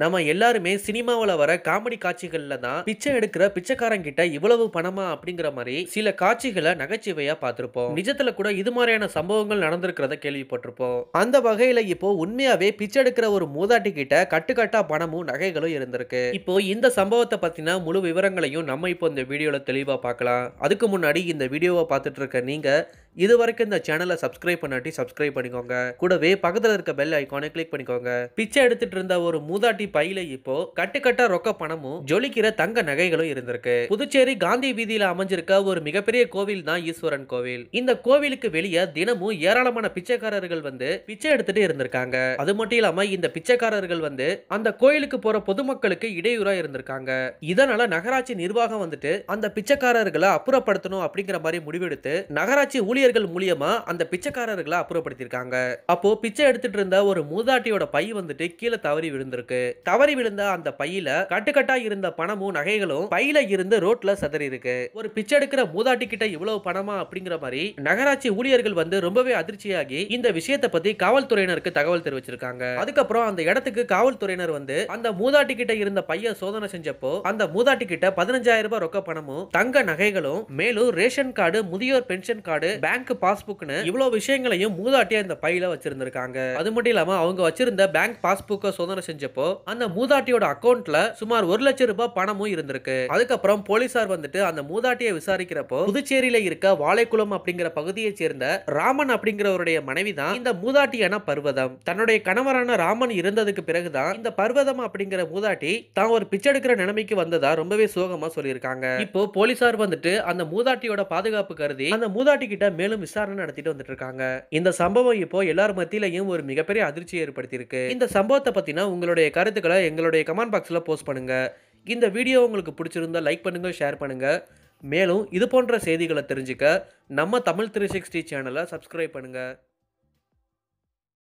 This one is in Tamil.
நம்ம எல்லாருமே சினிமாவில் வர காமெடி காட்சிகள்ல தான் பிச்சை எடுக்கிற பிச்சைக்காரங்கிட்ட இவ்வளவு பணமா அப்படிங்கிற மாதிரி சில காட்சிகளை நகைச்சுவையா பார்த்துருப்போம் நிஜத்துல கூட இது மாதிரியான சம்பவங்கள் நடந்திருக்கிறத கேள்விப்பட்டிருப்போம் அந்த வகையில இப்போ உண்மையாவே பிச்சை எடுக்கிற ஒரு மூதாட்டி கிட்ட கட்டுக்கட்டா பணமும் நகைகளும் இருந்திருக்கு இப்போ இந்த சம்பவத்தை பற்றின முழு விவரங்களையும் நம்ம இப்போ இந்த வீடியோல தெளிவா பார்க்கலாம் அதுக்கு முன்னாடி இந்த வீடியோவை பார்த்துட்டு இருக்க நீங்க இது வரைக்கும் இந்த சேனலை சப்ஸ்கிரைப் பண்ணாட்டி சப்ஸ்கிரைப் பண்ணிக்கோங்க கூடவே பக்கத்தில் இருக்க பெல் ஐக்கானை கிளிக் பண்ணிக்கோங்க பிச்சை எடுத்துட்டு இருந்த ஒரு மூதாட்டி பையில இப்போ கட்டுக்கட்ட ரொக்க பணமும் ஜொலிக்கிற தங்க நகைகளும் இருந்திருக்கு புதுச்சேரி காந்தி வீதியில அமைஞ்சிருக்க ஒரு மிகப்பெரிய கோவில் தான் ஈஸ்வரன் கோவில் இந்த கோவிலுக்கு வெளியே தினமும் ஏராளமான பிச்சைக்காரர்கள் வந்து பிச்சை எடுத்துட்டு இருந்திருக்காங்க அது மட்டும் இல்லாம இந்த பிச்சைக்காரர்கள் வந்து அந்த கோயிலுக்கு போற பொதுமக்களுக்கு இடையூறா இருந்திருக்காங்க இதனால நகராட்சி நிர்வாகம் வந்துட்டு அந்த பிச்சைக்காரர்களை அப்புறப்படுத்தணும் அப்படிங்கிற மாதிரி முடிவெடுத்து நகராட்சி ஊழியர் ஊழியர்கள் மூலியமா அந்த பிச்சைக்காரர்களை அப்புறப்படுத்தியிருக்காங்க அப்போ பிச்சை எடுத்துட்டு இருந்த ஒரு மூதாட்டியோட பை வந்துட்டு கீழே தவறி விழுந்திருக்கு தவறி விழுந்த அந்த பையில கட்டுக்கட்டா இருந்த பணமும் நகைகளும் பையில இருந்து ரோட்ல சதறி இருக்கு ஒரு பிச்சை எடுக்கிற மூதாட்டி கிட்ட இவ்வளவு பணமா அப்படிங்கிற மாதிரி நகராட்சி ஊழியர்கள் வந்து ரொம்பவே அதிர்ச்சியாகி இந்த விஷயத்தை பத்தி காவல்துறையினருக்கு தகவல் தெரிவிச்சிருக்காங்க அதுக்கப்புறம் அந்த இடத்துக்கு காவல்துறையினர் வந்து அந்த மூதாட்டி கிட்ட இருந்த பைய சோதனை செஞ்சப்போ அந்த மூதாட்டி கிட்ட பதினஞ்சாயிரம் ரூபாய் ரொக்க பணமும் தங்க நகைகளும் மேலும் ரேஷன் கார்டு முதியோர் பென்ஷன் கார்டு பேங்க் பாஸ்புக்னு இவ்வளவு விஷயங்களையும் மூதாட்டியா இந்த பையில வச்சிருந்திருக்காங்க அது மட்டும் இல்லாம அவங்க வச்சிருந்த பேங்க் பாஸ்புக்க சோதனை செஞ்சப்போ அந்த மூதாட்டியோட அக்கௌண்ட்ல சுமார் ஒரு லட்சம் ரூபாய் பணமும் இருந்திருக்கு அதுக்கப்புறம் போலீசார் வந்துட்டு அந்த மூதாட்டியை விசாரிக்கிறப்போ புதுச்சேரியில இருக்க வாழைக்குளம் அப்படிங்கிற பகுதியை சேர்ந்த ராமன் அப்படிங்கிறவருடைய மனைவி தான் இந்த மூதாட்டியான பர்வதம் தன்னுடைய கணவரான ராமன் இருந்ததுக்கு பிறகுதான் இந்த பர்வதம் அப்படிங்கிற மூதாட்டி தான் ஒரு பிச்சை எடுக்கிற நிலைமைக்கு வந்ததா ரொம்பவே சோகமா சொல்லியிருக்காங்க இப்போ போலீசார் வந்துட்டு அந்த மூதாட்டியோட பாதுகாப்பு கருதி அந்த மூதாட்டி கிட்ட மேலும் விசாரணை நடத்திட்டு வந்துட்டு இருக்காங்க இந்த சம்பவம் இப்போ எல்லார் மத்தியிலையும் ஒரு மிகப்பெரிய அதிர்ச்சியை ஏற்படுத்தியிருக்கு இந்த சம்பவத்தை பத்தினா உங்களுடைய கருத்துக்களை எங்களுடைய கமெண்ட் பாக்ஸில் போஸ்ட் பண்ணுங்க இந்த வீடியோ உங்களுக்கு பிடிச்சிருந்தா லைக் பண்ணுங்க ஷேர் பண்ணுங்க மேலும் இது போன்ற செய்திகளை தெரிஞ்சுக்க நம்ம தமிழ் த்ரீ சிக்ஸ்டி சேனலை சப்ஸ்கிரைப் பண்ணுங்கள்